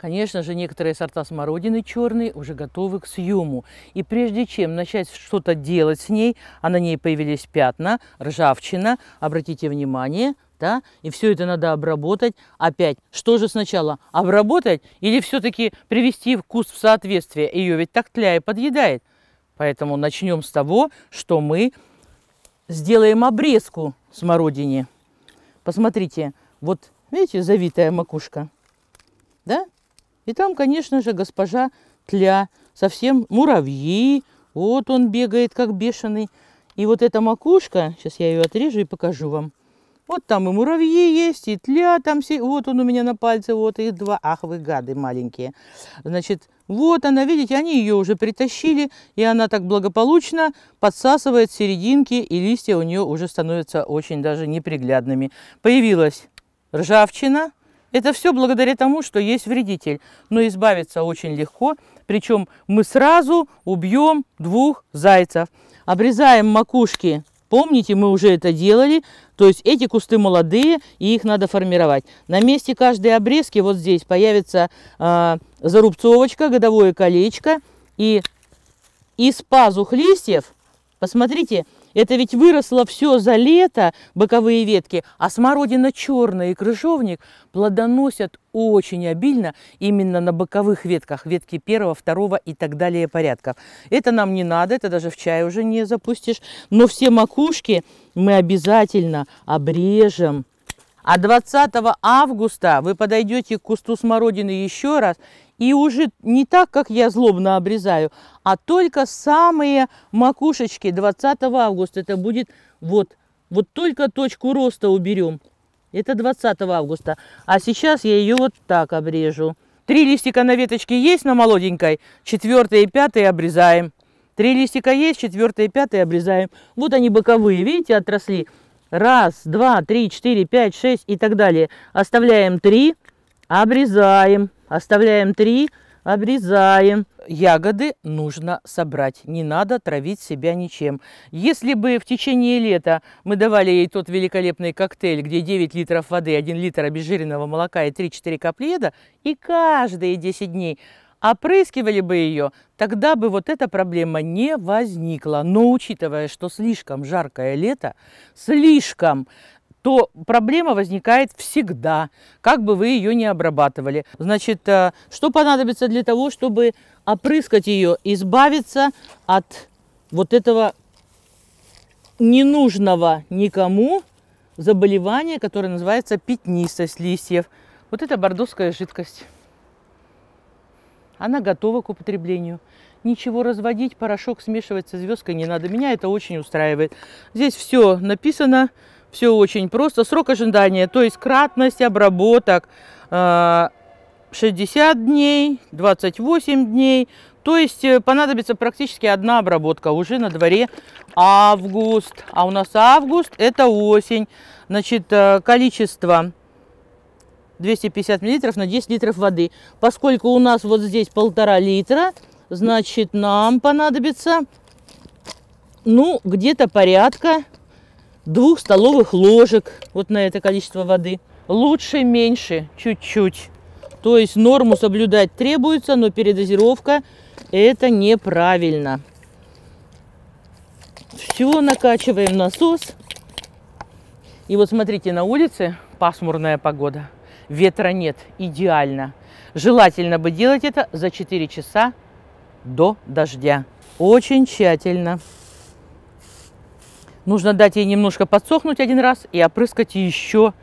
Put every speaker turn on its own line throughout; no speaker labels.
Конечно же, некоторые сорта смородины черные уже готовы к съему. И прежде чем начать что-то делать с ней, а на ней появились пятна, ржавчина, обратите внимание, да, и все это надо обработать опять. Что же сначала, обработать или все-таки привести вкус в соответствие? Ее ведь так тля и подъедает. Поэтому начнем с того, что мы сделаем обрезку смородине. Посмотрите, вот видите, завитая макушка, да? И там, конечно же, госпожа Тля, совсем муравьи, вот он бегает как бешеный. И вот эта макушка, сейчас я ее отрежу и покажу вам. Вот там и муравьи есть, и тля там все. Вот он у меня на пальце, вот их два. Ах, вы гады маленькие. Значит, вот она, видите, они ее уже притащили, и она так благополучно подсасывает серединки, и листья у нее уже становятся очень даже неприглядными. Появилась ржавчина, это все благодаря тому, что есть вредитель. Но избавиться очень легко. Причем мы сразу убьем двух зайцев. Обрезаем макушки. Помните, мы уже это делали. То есть эти кусты молодые, и их надо формировать. На месте каждой обрезки вот здесь появится э, зарубцовочка, годовое колечко. И из пазух листьев Посмотрите, это ведь выросло все за лето, боковые ветки, а смородина черная и крыжовник плодоносят очень обильно именно на боковых ветках, ветки первого, второго и так далее порядков. Это нам не надо, это даже в чай уже не запустишь, но все макушки мы обязательно обрежем. А 20 августа вы подойдете к кусту смородины еще раз и уже не так, как я злобно обрезаю, а только самые макушечки 20 августа. Это будет вот, вот только точку роста уберем. Это 20 августа. А сейчас я ее вот так обрежу. Три листика на веточке есть на молоденькой, четвертое и пятое обрезаем. Три листика есть, четвертое и пятое обрезаем. Вот они боковые, видите, отросли. Раз, два, три, четыре, пять, шесть и так далее. Оставляем три, обрезаем. Оставляем три, обрезаем. Ягоды нужно собрать, не надо травить себя ничем. Если бы в течение лета мы давали ей тот великолепный коктейль, где 9 литров воды, 1 литр обезжиренного молока и 3-4 капли яда, и каждые 10 дней опрыскивали бы ее, тогда бы вот эта проблема не возникла. Но учитывая, что слишком жаркое лето, слишком то проблема возникает всегда, как бы вы ее не обрабатывали. Значит, э, что понадобится для того, чтобы опрыскать ее, избавиться от вот этого ненужного никому заболевания, которое называется пятнистость листьев. Вот это бордовская жидкость. Она готова к употреблению. Ничего разводить, порошок смешивать со звездкой не надо. Меня это очень устраивает. Здесь все написано. Все очень просто. Срок ожидания, то есть кратность обработок 60 э, дней, 28 дней. То есть э, понадобится практически одна обработка уже на дворе август. А у нас август – это осень. Значит, э, количество 250 миллилитров на 10 литров воды. Поскольку у нас вот здесь полтора литра, значит, нам понадобится, ну, где-то порядка двух столовых ложек вот на это количество воды. Лучше меньше, чуть-чуть. То есть норму соблюдать требуется, но передозировка это неправильно. Все, накачиваем насос. И вот смотрите, на улице пасмурная погода. Ветра нет, идеально. Желательно бы делать это за 4 часа до дождя. Очень тщательно. Нужно дать ей немножко подсохнуть один раз и опрыскать еще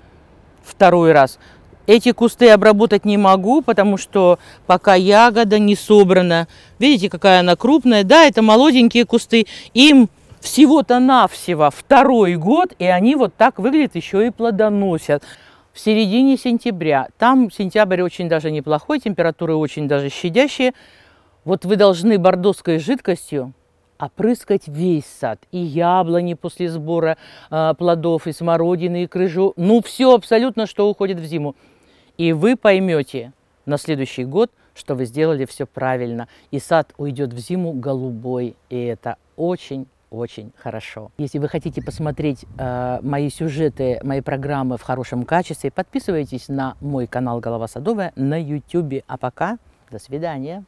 второй раз. Эти кусты обработать не могу, потому что пока ягода не собрана. Видите, какая она крупная. Да, это молоденькие кусты. Им всего-то навсего второй год, и они вот так выглядят, еще и плодоносят. В середине сентября. Там сентябрь очень даже неплохой, температуры очень даже щадящие. Вот вы должны бордоской жидкостью опрыскать весь сад, и яблони после сбора э, плодов, и смородины, и крыжу, ну все абсолютно, что уходит в зиму. И вы поймете на следующий год, что вы сделали все правильно, и сад уйдет в зиму голубой, и это очень очень хорошо. Если вы хотите посмотреть э, мои сюжеты, мои программы в хорошем качестве, подписывайтесь на мой канал «Голова садовая» на YouTube. А пока, до свидания!